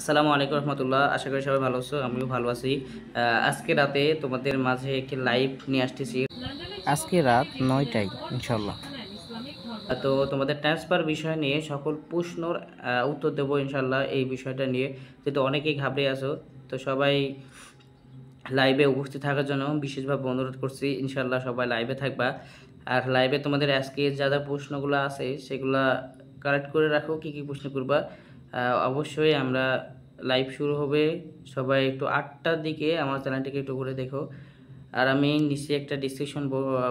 আসসালামু আলাইকুম রহমতুল্লাহ আশা করি সবাই ভালো আছো আমিও ভালো আছি আজকে রাতে তোমাদের মাঝে একটি লাইভ নিয়ে আসতেছি আজকে রাত নয়টায় ইনশাল্লাহ তো তোমাদের ট্রান্সফার বিষয় নিয়ে সকল প্রশ্নর উত্তর দেবো ইনশাল্লাহ এই বিষয়টা নিয়ে যেহেতু অনেকেই ঘাবড়ে আছো তো সবাই লাইভে উপস্থিত থাকার জন্য বিশেষভাবে অনুরোধ করছি ইনশাল্লাহ সবাই লাইভে থাকবা আর লাইভে তোমাদের আজকে যা যা প্রশ্নগুলো আছে সেগুলা কালেক্ট করে রাখো কী কী প্রশ্ন করবা অবশ্যই আমরা লাইভ শুরু হবে সবাই একটু আটটার দিকে আমার চ্যানেলটিকে একটু করে দেখো আর আমি নিচে একটা ডিসক্রিপশন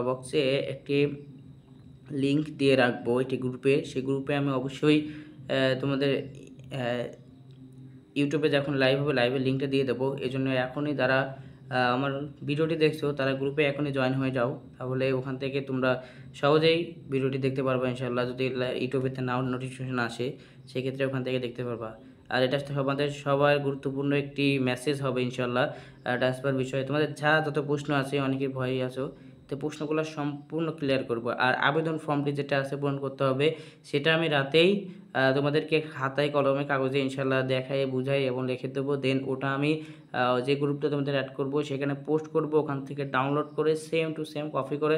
বক্সে একটি লিংক দিয়ে রাখবো একটি গ্রুপে সেই গ্রুপে আমি অবশ্যই তোমাদের ইউটিউবে যখন লাইভ হবে লাইভের লিঙ্কটা দিয়ে দেবো এই জন্য এখনই যারা আমার ভিডিওটি দেখছো তারা গ্রুপে এখনই জয়েন হয়ে যাও তাহলে ওখান থেকে তোমরা সহজেই ভিডিওটি দেখতে পারবা ইনশাল্লাহ যদি ইউটিউবেতে নাও নোটিফিকেশান আসে সেক্ষেত্রে ওখান থেকে দেখতে পারবা আর এটা আমাদের সবার গুরুত্বপূর্ণ একটি মেসেজ হবে ইনশাল্লাহ ট্রান্সফার বিষয়ে তোমাদের যা যত প্রশ্ন আছে অনেকে ভয়ই আছো তো প্রশ্নগুলো সম্পূর্ণ ক্লিয়ার করব আর আবেদন ফর্মটি যেটা আছে পূরণ করতে হবে সেটা আমি রাতেই তোমাদেরকে খাতায় কলমে কাগজে ইনশাল্লাহ দেখাই বুঝাই এবং লিখে দেবো দেন ওটা আমি যে গ্রুপটা তোমাদের অ্যাড করব সেখানে পোস্ট করব ওখান থেকে ডাউনলোড করে সেম টু সেম কপি করে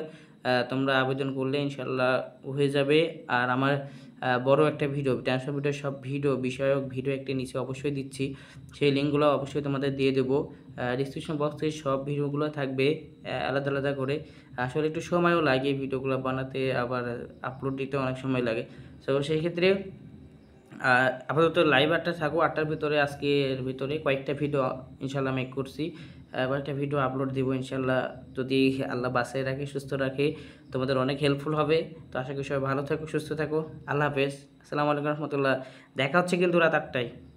তোমরা আবেদন করলে ইনশাল্লাহ হয়ে যাবে আর আমার বড় একটা ভিডিও ট্রান্সফার ভিডিও সব ভিডিও বিষয়ক ভিডিও একটি নিচে অবশ্যই দিচ্ছি সেই লিঙ্কগুলো অবশ্যই তোমাদের দিয়ে দেবো ডিসক্রিপশন বক্সে সব ভিডিওগুলো থাকবে আলাদা আলাদা করে আসলে একটু সময়ও লাগে ভিডিওগুলো বানাতে আবার আপলোড দিতে অনেক সময় লাগে সো সেই ক্ষেত্রে আপাতত লাইভ আটটা থাকো আটটার ভিতরে আজকের ভিতরে কয়েকটা ভিডিও ইনশাল্লাহ মেক করছি কয়েকটা ভিডিও আপলোড দিব ইনশাল্লাহ যদি আল্লাহ বাসায় রাখে সুস্থ রাখে তোমাদের অনেক হেল্পফুল হবে তো আশা করি সবাই ভালো থাকো সুস্থ থাকো আল্লাহ হাফেজ আসসালামু আলাইকুম রহমতুল্লাহ দেখা হচ্ছে কিন্তু রাত আটটায়